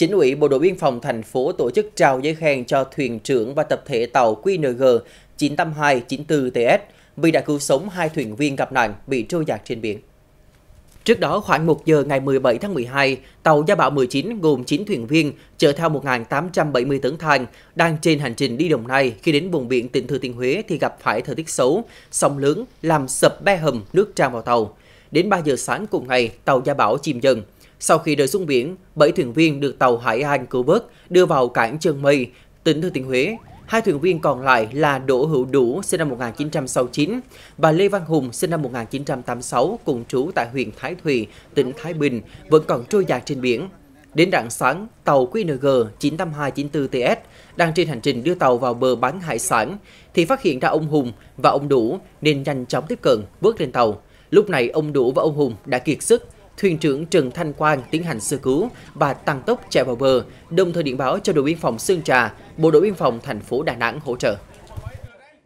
Chính ủy Bộ đội Biên phòng thành phố tổ chức trao giấy khen cho thuyền trưởng và tập thể tàu QNG 98294TS vì đã cứu sống hai thuyền viên gặp nạn bị trôi giạt trên biển. Trước đó, khoảng 1 giờ ngày 17 tháng 12, tàu Gia Bảo 19 gồm 9 thuyền viên chở theo 1.870 tấn than đang trên hành trình đi Đồng Nai khi đến vùng biển tỉnh Thừa Thiên Huế thì gặp phải thời tiết xấu, sóng lớn làm sập be hầm nước tràn vào tàu. Đến 3 giờ sáng cùng ngày, tàu Gia Bảo chìm dần. Sau khi rơi xuống biển, 7 thuyền viên được tàu Hải An cứu vớt đưa vào cảng Trân Mây, tỉnh Thừa Thiên Huế. Hai thuyền viên còn lại là Đỗ Hữu Đủ sinh năm 1969 và Lê Văn Hùng sinh năm 1986 cùng trú tại huyện Thái Thùy, tỉnh Thái Bình vẫn còn trôi dạt trên biển. Đến rạng sáng, tàu QNG 98294TS đang trên hành trình đưa tàu vào bờ bán hải sản thì phát hiện ra ông Hùng và ông Đủ nên nhanh chóng tiếp cận, bước lên tàu. Lúc này ông Đủ và ông Hùng đã kiệt sức thuyền trưởng Trần Thanh Quang tiến hành sơ cứu và tăng tốc chạy vào bờ, đồng thời điện báo cho đội biên phòng Sơn Trà, bộ đội biên phòng thành phố Đà Nẵng hỗ trợ.